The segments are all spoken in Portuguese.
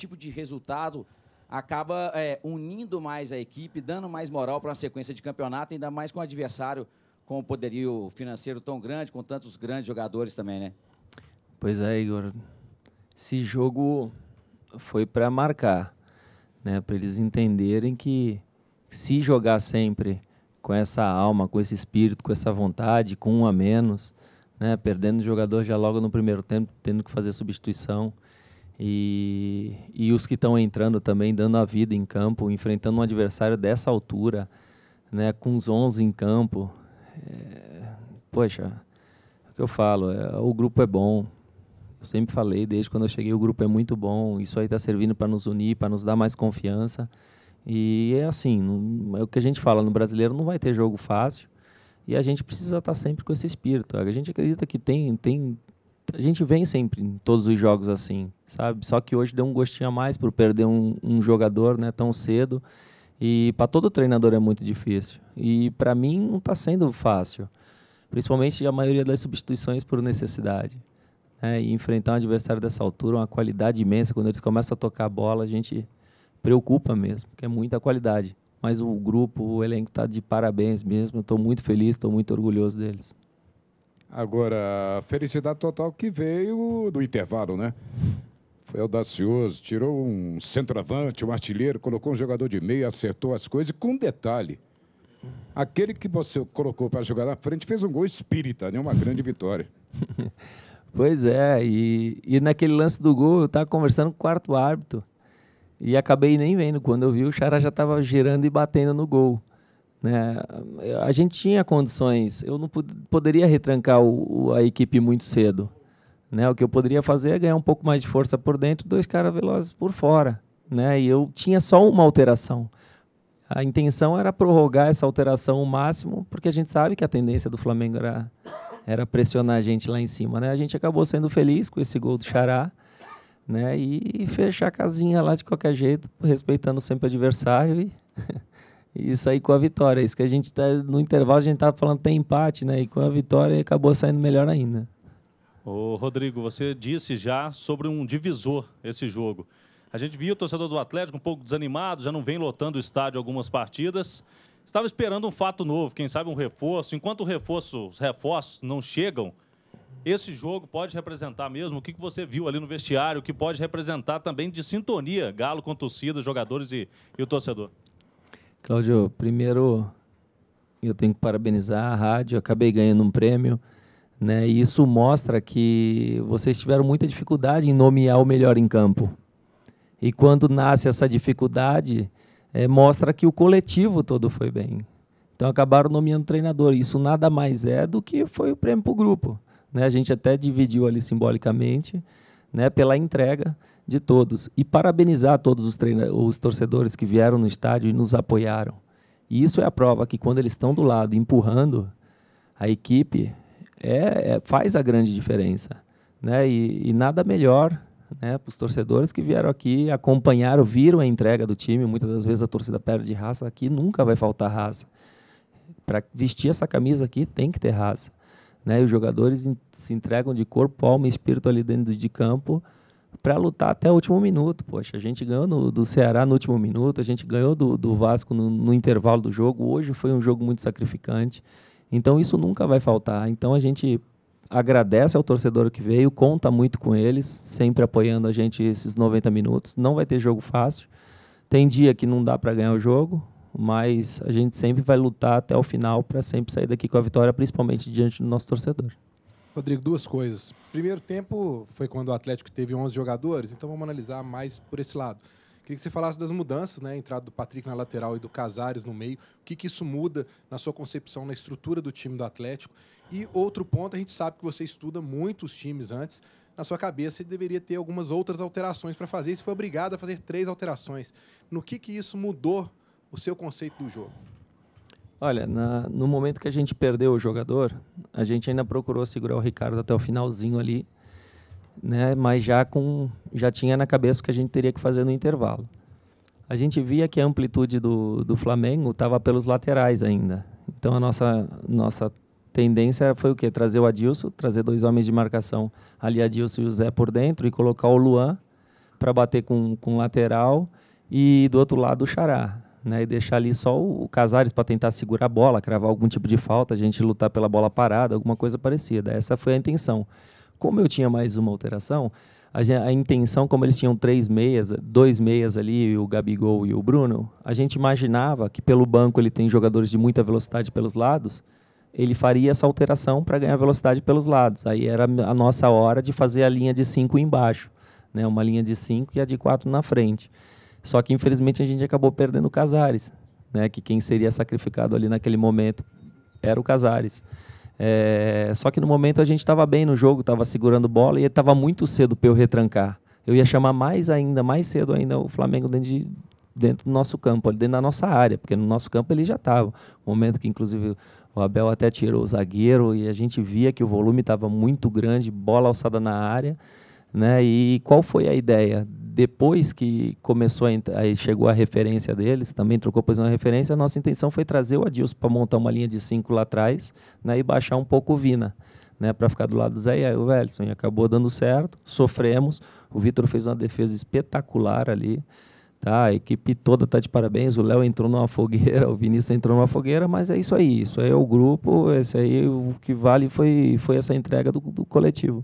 tipo de resultado acaba é, unindo mais a equipe, dando mais moral para uma sequência de campeonato, ainda mais com um adversário com um poderio financeiro tão grande, com tantos grandes jogadores também, né? Pois é, Igor. Esse jogo foi para marcar, né? Para eles entenderem que se jogar sempre com essa alma, com esse espírito, com essa vontade, com um a menos, né? Perdendo o jogador já logo no primeiro tempo, tendo que fazer substituição, e, e os que estão entrando também, dando a vida em campo, enfrentando um adversário dessa altura, né, com os 11 em campo. É, poxa, é o que eu falo, é, o grupo é bom. Eu sempre falei, desde quando eu cheguei, o grupo é muito bom. Isso aí está servindo para nos unir, para nos dar mais confiança. E é assim, é o que a gente fala, no brasileiro não vai ter jogo fácil. E a gente precisa estar tá sempre com esse espírito. A gente acredita que tem, tem, a gente vem sempre em todos os jogos assim, sabe? Só que hoje deu um gostinho a mais por perder um, um jogador né, tão cedo. E para todo treinador é muito difícil. E para mim não está sendo fácil. Principalmente a maioria das substituições por necessidade. Né? E enfrentar um adversário dessa altura, uma qualidade imensa, quando eles começam a tocar a bola, a gente preocupa mesmo, porque é muita qualidade. Mas o grupo, o elenco está de parabéns mesmo. Estou muito feliz, estou muito orgulhoso deles. Agora, a felicidade total que veio do intervalo, né? Foi audacioso, tirou um centroavante, um artilheiro, colocou um jogador de meio, acertou as coisas com detalhe. Aquele que você colocou para jogar na frente fez um gol espírita, né? Uma grande vitória. pois é, e, e naquele lance do gol eu estava conversando com o quarto árbitro e acabei nem vendo. Quando eu vi, o Xará já estava girando e batendo no gol. Né? A gente tinha condições, eu não poderia retrancar o, a equipe muito cedo. Né? O que eu poderia fazer é ganhar um pouco mais de força por dentro, dois caras velozes por fora. Né? E eu tinha só uma alteração. A intenção era prorrogar essa alteração o máximo, porque a gente sabe que a tendência do Flamengo era, era pressionar a gente lá em cima. Né? A gente acabou sendo feliz com esse gol do Xará né? e, fechar a casinha lá de qualquer jeito, respeitando sempre o adversário. E e sair com a vitória. Isso que a gente tá no intervalo a gente tava tá falando tem empate, né? E com a vitória acabou saindo melhor ainda. Ô, Rodrigo, você disse já sobre um divisor esse jogo. A gente viu o torcedor do Atlético um pouco desanimado, já não vem lotando o estádio algumas partidas. Estava esperando um fato novo, quem sabe um reforço. Enquanto o reforço, os reforços não chegam, esse jogo pode representar mesmo o que você viu ali no vestiário, que pode representar também de sintonia Galo com torcida, jogadores e, e o torcedor. Cláudio, primeiro eu tenho que parabenizar a rádio, acabei ganhando um prêmio, né? E isso mostra que vocês tiveram muita dificuldade em nomear o melhor em campo. E quando nasce essa dificuldade, é, mostra que o coletivo todo foi bem. Então acabaram nomeando treinador. Isso nada mais é do que foi o prêmio para o grupo. Né? A gente até dividiu ali simbolicamente, né, pela entrega de todos. E parabenizar todos os, os torcedores que vieram no estádio e nos apoiaram. E isso é a prova que quando eles estão do lado empurrando a equipe, é, é faz a grande diferença. Né? E, e nada melhor né, para os torcedores que vieram aqui, acompanharam, viram a entrega do time. Muitas das vezes a torcida perde raça. Aqui nunca vai faltar raça. Para vestir essa camisa aqui tem que ter raça. Né? E os jogadores se entregam de corpo, alma e espírito ali dentro de campo para lutar até o último minuto. Poxa, a gente ganhou no, do Ceará no último minuto, a gente ganhou do, do Vasco no, no, intervalo do jogo. Hoje foi um jogo muito sacrificante. Então isso nunca vai faltar. Então a gente agradece ao torcedor que veio, conta muito com eles, sempre apoiando a gente esses 90 minutos. Não vai ter jogo fácil. Tem dia que não dá para ganhar o jogo, mas a gente sempre vai lutar até o final para sempre sair daqui com a vitória, principalmente diante do nosso torcedor. Rodrigo, duas coisas. Primeiro tempo foi quando o Atlético teve 11 jogadores, então vamos analisar mais por esse lado. Queria que você falasse das mudanças, né? A entrada do Patrick na lateral e do Casares no meio. O que, que isso muda na sua concepção, na estrutura do time do Atlético? E outro ponto, a gente sabe que você estuda muito os times antes. Na sua cabeça, você deveria ter algumas outras alterações para fazer. E você foi obrigado a fazer três alterações. No que, que isso mudou o seu conceito do jogo? Olha, na, no momento que a gente perdeu o jogador, a gente ainda procurou segurar o Ricardo até o finalzinho ali, né? Mas já com já tinha na cabeça o que a gente teria que fazer no intervalo. A gente via que a amplitude do, do Flamengo estava pelos laterais ainda. Então a nossa nossa tendência foi o quê? Trazer o Adilson, trazer dois homens de marcação ali, Adilson e o Zé por dentro, e colocar o Luan para bater com, com lateral e do outro lado o Xará né, e deixar ali só o, o Casares para tentar segurar a bola, cravar algum tipo de falta, a gente lutar pela bola parada, alguma coisa parecida. Essa foi a intenção. Como eu tinha mais uma alteração, a, a intenção, como eles tinham três meias, dois meias ali, o Gabigol e o Bruno, a gente imaginava que pelo banco ele tem jogadores de muita velocidade pelos lados, ele faria essa alteração para ganhar velocidade pelos lados. Aí era a nossa hora de fazer a linha de cinco embaixo, né, uma linha de cinco e a de quatro na frente. Só que, infelizmente, a gente acabou perdendo o Casares, né? que quem seria sacrificado ali naquele momento era o Casares. É, só que no momento a gente estava bem no jogo, estava segurando bola e estava muito cedo para eu retrancar. Eu ia chamar mais ainda, mais cedo ainda, o Flamengo dentro, de, dentro do nosso campo, dentro da nossa área, porque no nosso campo ele já estava. Momento que, inclusive, o Abel até tirou o zagueiro e a gente via que o volume estava muito grande, bola alçada na área. Né? E qual foi a ideia depois que começou a, aí chegou a referência deles, também trocou posição de referência, a nossa intenção foi trazer o Adilson para montar uma linha de cinco lá atrás né, e baixar um pouco o Vina. Né, para ficar do lado do Zé e o Wellington. E acabou dando certo, sofremos. O Vitor fez uma defesa espetacular ali. Tá, a equipe toda está de parabéns. O Léo entrou numa fogueira, o Vinícius entrou numa fogueira, mas é isso aí. Isso aí é o grupo. Esse aí o que vale foi, foi essa entrega do, do coletivo.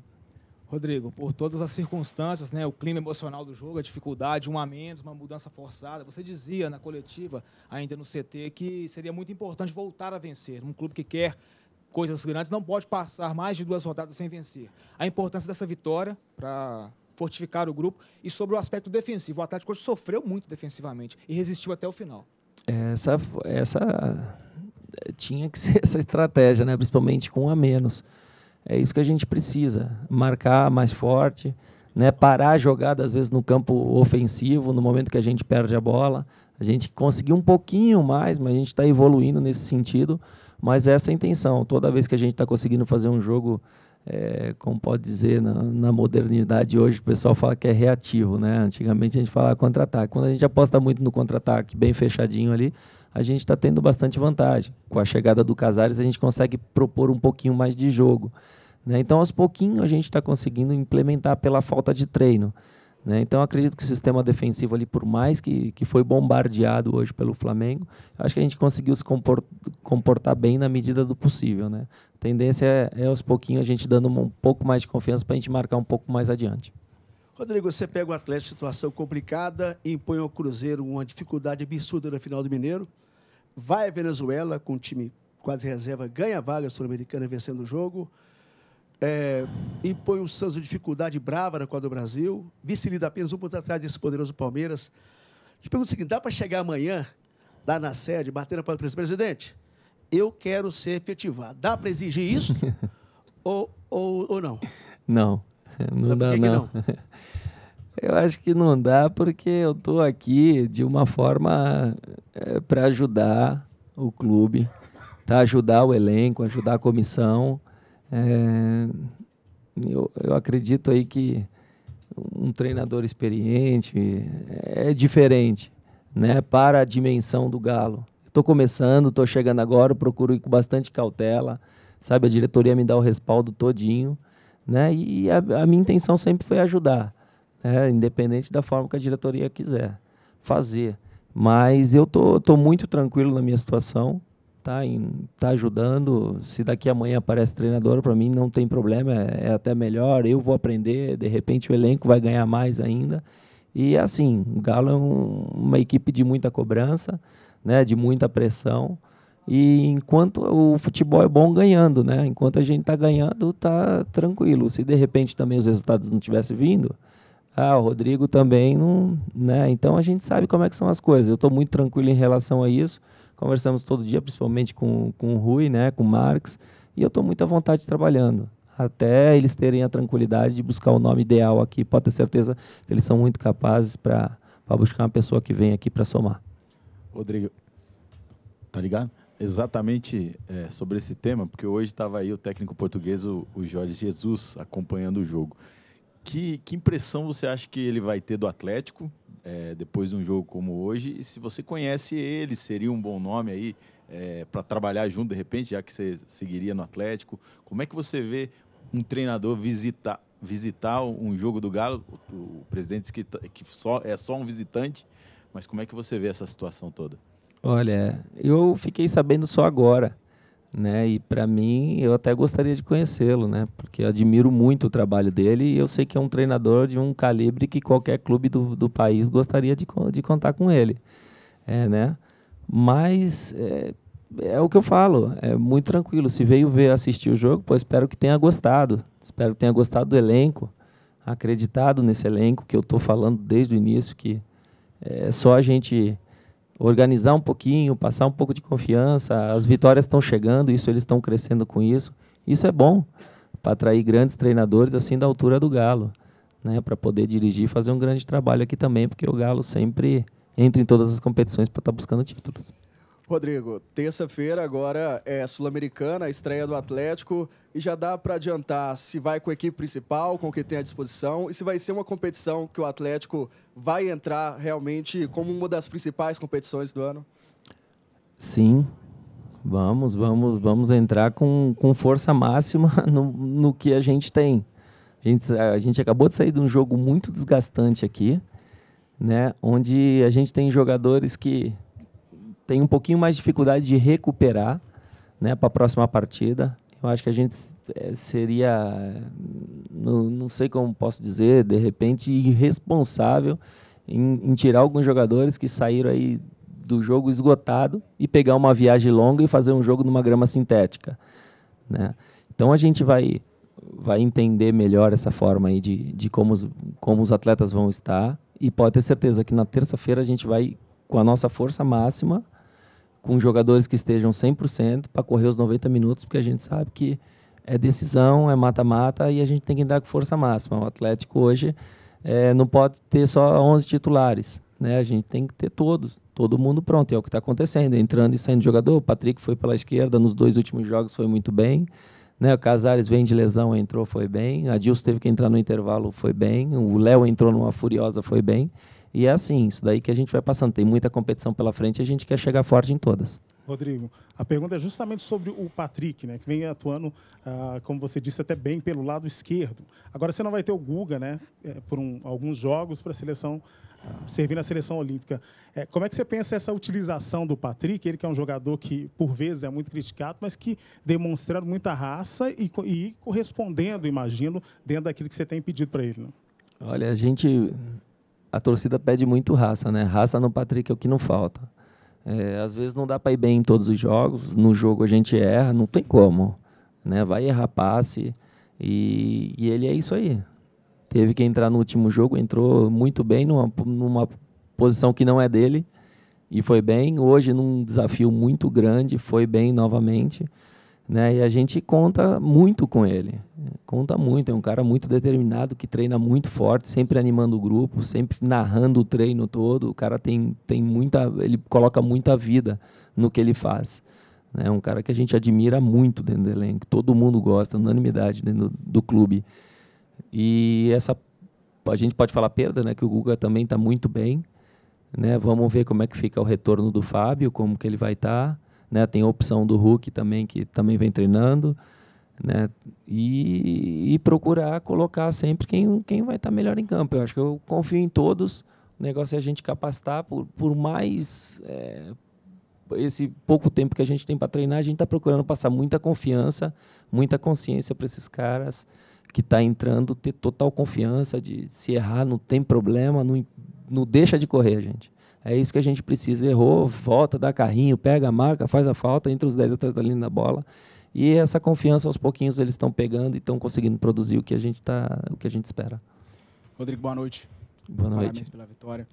Rodrigo, por todas as circunstâncias, né, o clima emocional do jogo, a dificuldade, um a menos, uma mudança forçada. Você dizia na coletiva, ainda no CT, que seria muito importante voltar a vencer. Um clube que quer coisas grandes não pode passar mais de duas rodadas sem vencer. A importância dessa vitória para fortificar o grupo e sobre o aspecto defensivo. O Atlético hoje sofreu muito defensivamente e resistiu até o final. Essa, essa eh, tinha que ser essa estratégia, né? principalmente com um a menos. É isso que a gente precisa, marcar mais forte, né, parar a jogada às vezes no campo ofensivo, no momento que a gente perde a bola. A gente conseguiu um pouquinho mais, mas a gente está evoluindo nesse sentido. Mas essa é a intenção. Toda vez que a gente está conseguindo fazer um jogo é, como pode dizer, na, na, modernidade hoje o pessoal fala que é reativo, né? Antigamente a gente falava contra-ataque. Quando a gente aposta muito no contra-ataque, bem fechadinho ali, a gente está tendo bastante vantagem. Com a chegada do Casares, a gente consegue propor um pouquinho mais de jogo. Né? Então, aos pouquinhos, a gente está conseguindo implementar pela falta de treino. Né? Então, acredito que o sistema defensivo ali, por mais que, que foi bombardeado hoje pelo Flamengo, acho que a gente conseguiu se comportar, bem na medida do possível. Né? A tendência é, é, aos pouquinhos, a gente dando um pouco mais de confiança para a gente marcar um pouco mais adiante. Rodrigo, você pega o Atlético em situação complicada, impõe ao Cruzeiro uma dificuldade absurda na final do Mineiro vai à Venezuela com o time quase reserva, ganha a vaga sul-americana vencendo o jogo, é, impõe o Santos dificuldade brava na Copa do Brasil, vice líder apenas um ponto atrás desse poderoso Palmeiras. Te pergunto o seguinte: dá para chegar amanhã, lá na sede, bater na porta do presidente? Eu quero ser efetivado. Dá para exigir isso? ou, ou, ou não? Não, não dá, dá não. não? Eu acho que não dá porque eu estou aqui de uma forma é, para ajudar o clube, tá? ajudar o elenco, ajudar a comissão. É, eu, eu acredito aí que um treinador experiente é diferente né, para a dimensão do Galo. Estou começando, estou chegando agora, procuro ir com bastante cautela, sabe? A diretoria me dá o respaldo todinho, né? E a, a minha intenção sempre foi ajudar é, independente da forma que a diretoria quiser fazer. Mas eu tô, tô muito tranquilo na minha situação, tá, em, tá ajudando. Se daqui amanhã aparece treinador, para mim não tem problema, é, é, até melhor. Eu vou aprender, de repente o elenco vai ganhar mais ainda. E assim, o Galo é um, uma equipe de muita cobrança, né, de muita pressão. E enquanto o futebol é bom ganhando, né? Enquanto a gente está ganhando, tá tranquilo. Se de repente também os resultados não tivessem vindo, ah, o Rodrigo também não, né? Então a gente sabe como é que são as coisas. Eu estou muito tranquilo em relação a isso. Conversamos todo dia, principalmente com, com o Rui, né? Com o Marx. E eu estou muito à vontade trabalhando. Até eles terem a tranquilidade de buscar o nome ideal aqui. Pode ter certeza que eles são muito capazes para buscar uma pessoa que vem aqui para somar. Rodrigo, tá ligado? Exatamente é, sobre esse tema, porque hoje estava aí o técnico português, o, o Jorge Jesus, acompanhando o jogo que, que impressão você acha que ele vai ter do Atlético é, depois de um jogo como hoje? E se você conhece ele, seria um bom nome aí é, para trabalhar junto de repente, já que você seguiria no Atlético? Como é que você vê um treinador visitar, visitar um jogo do Galo? O, o presidente que, tá, que só, é só um visitante, mas como é que você vê essa situação toda? Olha, eu fiquei sabendo só agora né? E para mim, eu até gostaria de conhecê-lo, né? Porque admiro muito o trabalho dele e eu sei que é um treinador de um calibre que qualquer clube do, do país gostaria de, de contar com ele, é, né? Mas é, é o que eu falo, é muito tranquilo. Se veio ver assistir o jogo, pois espero que tenha gostado, espero que tenha gostado do elenco, acreditado nesse elenco que eu estou falando desde o início que é, só a gente organizar um pouquinho, passar um pouco de confiança. As vitórias estão chegando, isso eles estão crescendo com isso. Isso é bom para atrair grandes treinadores assim da altura do Galo, né? Para poder dirigir e fazer um grande trabalho aqui também, porque o Galo sempre entra em todas as competições para estar tá buscando títulos. Rodrigo, terça-feira agora é Sul-Americana, estreia do Atlético, e já dá para adiantar se vai com a equipe principal, com o que tem à disposição, e se vai ser uma competição que o Atlético vai entrar realmente como uma das principais competições do ano? Sim, vamos, vamos, vamos entrar com, com força máxima no, no que a gente tem. A gente, a gente acabou de sair de um jogo muito desgastante aqui, né? Onde a gente tem jogadores que tem um pouquinho mais de dificuldade de recuperar né, para a próxima partida. Eu acho que a gente é, seria, não, não sei como posso dizer, de repente irresponsável em, em tirar alguns jogadores que saíram aí do jogo esgotado e pegar uma viagem longa e fazer um jogo numa grama sintética, né? Então a gente vai vai entender melhor essa forma aí de, de como, os, como os atletas vão estar e pode ter certeza que na terça-feira a gente vai com a nossa força máxima com jogadores que estejam 100% para correr os 90 minutos, porque a gente sabe que é decisão, é mata-mata e a gente tem que dar com força máxima. O Atlético hoje é, não pode ter só 11 titulares, né? A gente tem que ter todos, todo mundo pronto. É o que está acontecendo, entrando e saindo jogador. O Patrick foi pela esquerda nos dois últimos jogos, foi muito bem. Né, o Casares vem de lesão, entrou, foi bem. A Dilson teve que entrar no intervalo, foi bem. O Léo entrou numa furiosa, foi bem. E é assim, isso daí que a gente vai passando. Tem muita competição pela frente e a gente quer chegar forte em todas. Rodrigo, a pergunta é justamente sobre o Patrick, né, que vem atuando, ah, como você disse, até bem pelo lado esquerdo. Agora você não vai ter o Guga, né, é, por um, alguns jogos para ah, a seleção servir na seleção olímpica. É, como é que você pensa essa utilização do Patrick? Ele que é um jogador que, por vezes, é muito criticado, mas que demonstrando muita raça e, e correspondendo, imagino, dentro daquilo que você tem pedido para ele. Né? Olha, a gente a torcida pede muito raça, né? Raça no Patrick é o que não falta. É, às vezes não dá para ir bem em todos os jogos, no jogo a gente erra, não tem como, né? Vai errar passe e, e ele é isso aí. Teve que entrar no último jogo, entrou muito bem numa, numa posição que não é dele e foi bem. Hoje num desafio muito grande, foi bem novamente. Né? E a gente conta muito com ele. Conta muito, é um cara muito determinado, que treina muito forte, sempre animando o grupo, sempre narrando o treino todo. O cara tem, tem muita. ele coloca muita vida no que ele faz. Né? É um cara que a gente admira muito dentro do elenco, todo mundo gosta, unanimidade dentro do, do clube. E essa a gente pode falar perda, né? Que o Guga também está muito bem, né? Vamos ver como é que fica o retorno do Fábio, como que ele vai estar. Tá né? Tem a opção do Hulk também, que também vem treinando, né? E, e procurar colocar sempre quem, quem vai estar tá melhor em campo. Eu acho que eu confio em todos. O negócio é a gente capacitar por, por mais é, esse pouco tempo que a gente tem para treinar, a gente está procurando passar muita confiança, muita consciência para esses caras que está entrando, ter total confiança de se errar, não tem problema, não, não deixa de correr, gente. É isso que a gente precisa. Errou, volta, dá carrinho, pega a marca, faz a falta, entre os 10 atrás da linha da bola. E essa confiança aos pouquinhos eles estão pegando e estão conseguindo produzir o que a gente tá, o que a gente espera. Rodrigo, boa noite. Boa noite. Parabéns pela vitória.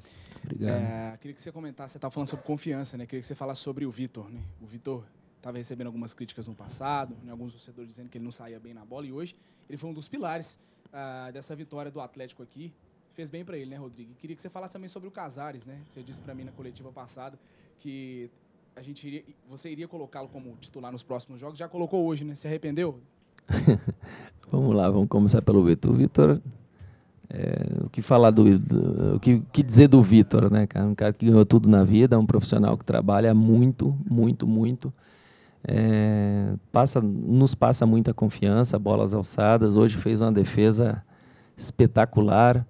Obrigado. É, queria que você comentasse, você estava falando sobre confiança, né? Queria que você falasse sobre o Vitor, né? O Vitor estava recebendo algumas críticas no passado, né? alguns torcedores dizendo que ele não saía bem na bola e hoje ele foi um dos pilares uh, dessa vitória do Atlético aqui fez bem para ele, né, Rodrigo? queria que você falasse também sobre o Casares, né? Você disse para mim na coletiva passada que a gente iria, você iria colocá-lo como titular nos próximos jogos. Já colocou hoje, né? Se arrependeu? vamos lá, vamos começar pelo Vitor. O Vitor, é, o que falar do, do o que, que dizer do Vitor, né, cara? Um cara que ganhou tudo na vida, um profissional que trabalha muito, muito, muito. É, passa, nos passa muita confiança, bolas alçadas. Hoje fez uma defesa espetacular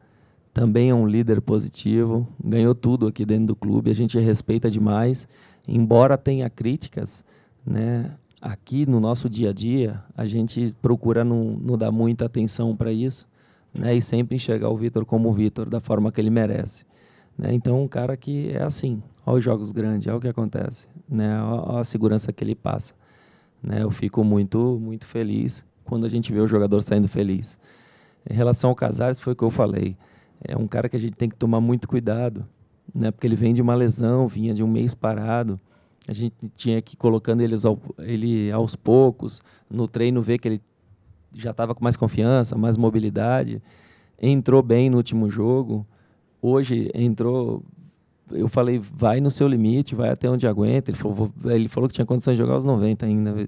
também é um líder positivo, ganhou tudo aqui dentro do clube, a gente respeita demais, embora tenha críticas, né? Aqui no nosso dia a dia, a gente procura não, não dar muita atenção para isso, né? E sempre enxergar o Vitor como o Vitor, da forma que ele merece. Né? Então, um cara que é assim, olha os jogos grandes, olha o que acontece, né? Olha a segurança que ele passa. Né? Eu fico muito, muito feliz quando a gente vê o jogador saindo feliz. Em relação ao Casares, foi o que eu falei é um cara que a gente tem que tomar muito cuidado, né? Porque ele vem de uma lesão, vinha de um mês parado. A gente tinha que ir colocando ao, ele aos poucos, no treino ver que ele já estava com mais confiança, mais mobilidade. Entrou bem no último jogo. Hoje entrou. Eu falei, vai no seu limite, vai até onde aguenta. Ele falou, ele falou que tinha condições de jogar os 90 ainda.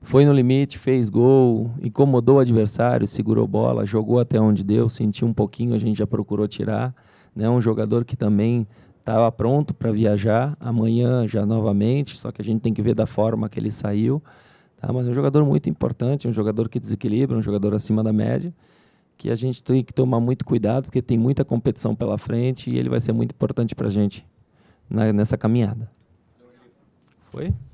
Foi no limite, fez gol, incomodou o adversário, segurou bola, jogou até onde deu, sentiu um pouquinho, a gente já procurou tirar. Né? Um jogador que também estava pronto para viajar amanhã já novamente, só que a gente tem que ver da forma que ele saiu. Tá? Mas é um jogador muito importante, um jogador que desequilibra, um jogador acima da média, que a gente tem que tomar muito cuidado, porque tem muita competição pela frente e ele vai ser muito importante para a gente na, nessa caminhada. Foi?